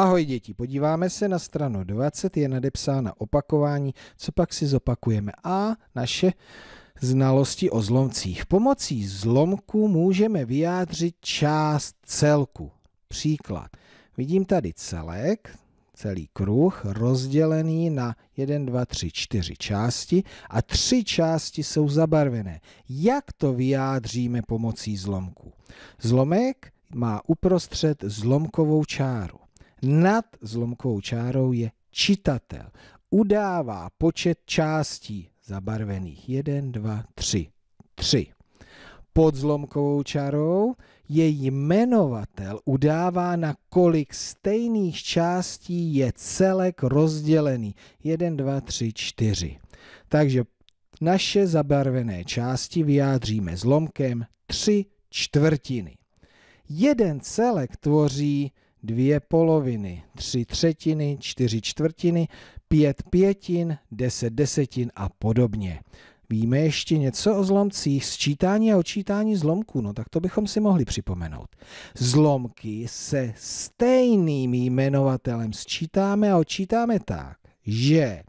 Ahoj děti, podíváme se na stranu 20, je nadepsána opakování, co pak si zopakujeme a naše znalosti o zlomcích. Pomocí zlomku můžeme vyjádřit část celku. Příklad. Vidím tady celek, celý kruh, rozdělený na 1, 2, 3, 4 části a tři části jsou zabarvené. Jak to vyjádříme pomocí zlomku? Zlomek má uprostřed zlomkovou čáru. Nad zlomkovou čárou je čitatel. Udává počet částí zabarvených. 1, 2, 3. 3. Pod zlomkovou čarou je jmenovatel udává, na kolik stejných částí je celek rozdělený. 1, 2, 3, 4. Takže naše zabarvené části vyjádříme zlomkem 3 čtvrtiny. Jeden celek tvoří dvě poloviny, tři třetiny, čtyři čtvrtiny, pět pětin, deset desetin a podobně. Víme ještě něco o zlomcích, sčítání a odčítání zlomků, no tak to bychom si mohli připomenout. Zlomky se stejným jmenovatelem sčítáme a odčítáme tak, že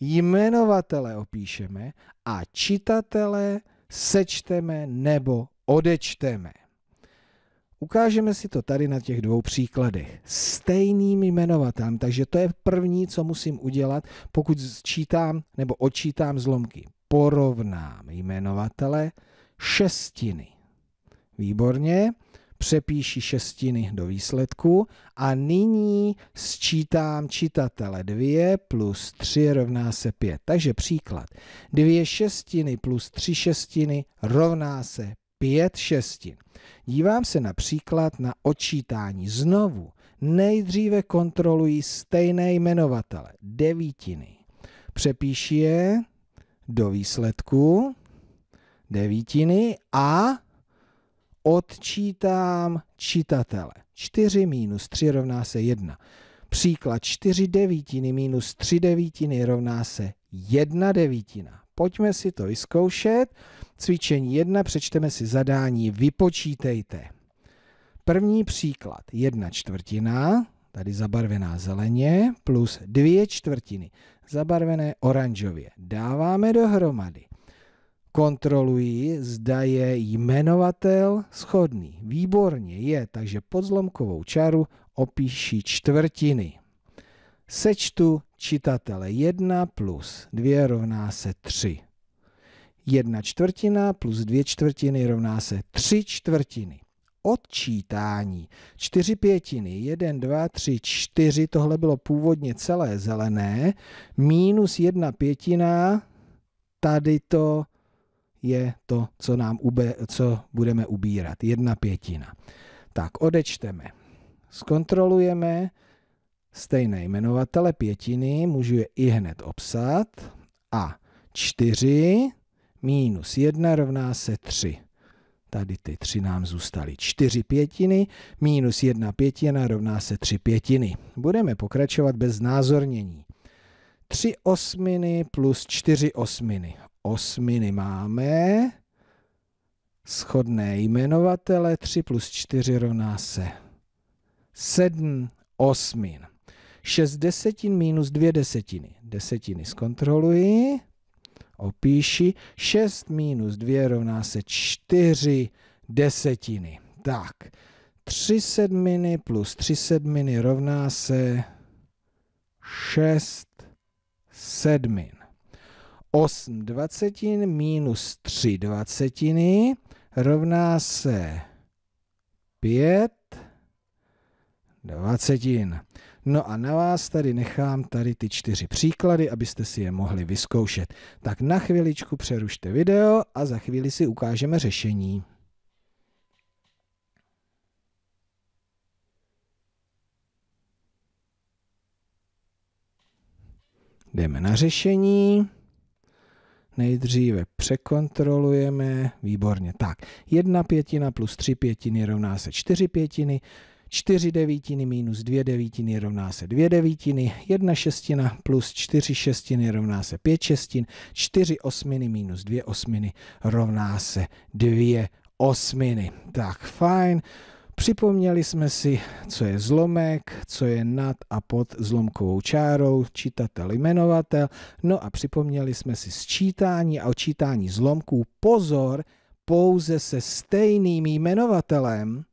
jmenovatele opíšeme a čitatele sečteme nebo odečteme. Ukážeme si to tady na těch dvou příkladech. Stejným jmenovatelem, takže to je první, co musím udělat, pokud sčítám nebo odčítám zlomky. Porovnám jmenovatele šestiny. Výborně, přepíši šestiny do výsledku a nyní sčítám čitatele 2 plus 3 rovná se 5. Takže příklad. 2 šestiny plus 3 šestiny rovná se pět šestin. Dívám se například na odčítání. Znovu nejdříve kontrolují stejné jmenovatele, devítiny. Přepíši je do výsledku devítiny a odčítám čitatele. 4 minus 3 rovná se 1. Příklad 4 devítiny minus 3 devítiny rovná se 1 devítina pojďme si to vyzkoušet. Cvičení 1, přečteme si zadání, vypočítejte. První příklad, jedna čtvrtina, tady zabarvená zeleně, plus dvě čtvrtiny, zabarvené oranžově. Dáváme dohromady. Kontroluji, zda je jmenovatel schodný. Výborně je, takže pod zlomkovou čaru opíši čtvrtiny. Sečtu čitatele 1 plus 2 rovná se 3. 1 čtvrtina plus 2 čtvrtiny rovná se 3 čtvrtiny. Odčítání 4 pětiny, 1, 2, 3, 4, tohle bylo původně celé zelené, minus 1 pětina, tady to je to, co, nám ube, co budeme ubírat, 1 pětina. Tak odečteme, zkontrolujeme, stejné jmenovatele pětiny můžu je i hned obsat a 4 minus 1 rovná se 3. Tady ty tři nám zůstaly 4 pětiny, minus 1 pětina rovná se 3 pětiny. Budeme pokračovat bez znázornění. 3 osminy plus 4 osminy. Osminy máme, schodné jmenovatele 3 plus 4 rovná se 7 osmin. 6 desetin minus 2 desetiny. Desetiny zkontroluji, opíši. 6 minus 2 rovná se 4 desetiny. Tak, 3 sedminy plus 3 sedminy rovná se 6 sedmin. 8 dvacetin minus 3 dvacetiny rovná se 5 dvacetin. No a na vás tady nechám tady ty čtyři příklady, abyste si je mohli vyzkoušet. Tak na chviličku přerušte video a za chvíli si ukážeme řešení. Jdeme na řešení. Nejdříve překontrolujeme, výborně, tak, jedna pětina plus tři pětiny rovná se čtyři pětiny, 4 devítiny minus 2 devítiny rovná se 2 devítiny, 1 šestina plus 4 šestiny rovná se 5 šestin, 4 osminy minus 2 osminy rovná se 2 osminy. Tak fajn. Připomněli jsme si, co je zlomek, co je nad a pod zlomkovou čárou, čítatel, jmenovatel. No a připomněli jsme si sčítání a očítání zlomků. Pozor, pouze se stejným jmenovatelem,